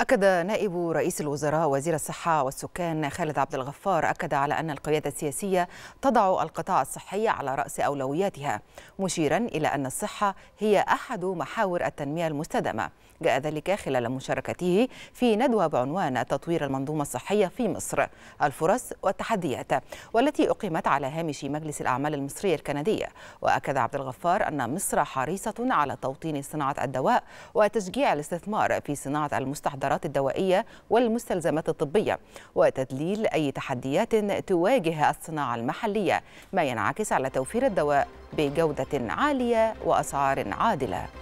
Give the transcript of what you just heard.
أكد نائب رئيس الوزراء وزير الصحة والسكان خالد عبد الغفار أكد على أن القيادة السياسية تضع القطاع الصحي على رأس أولوياتها مشيرا إلى أن الصحة هي أحد محاور التنمية المستدامة جاء ذلك خلال مشاركته في ندوة بعنوان تطوير المنظومة الصحية في مصر الفرص والتحديات والتي أقيمت على هامش مجلس الأعمال المصري الكندية وأكد عبد الغفار أن مصر حريصة على توطين صناعة الدواء وتشجيع الاستثمار في صناعة المستحضرات المخدرات الدوائية والمستلزمات الطبية وتذليل أي تحديات تواجه الصناعة المحلية ما ينعكس على توفير الدواء بجودة عالية وأسعار عادلة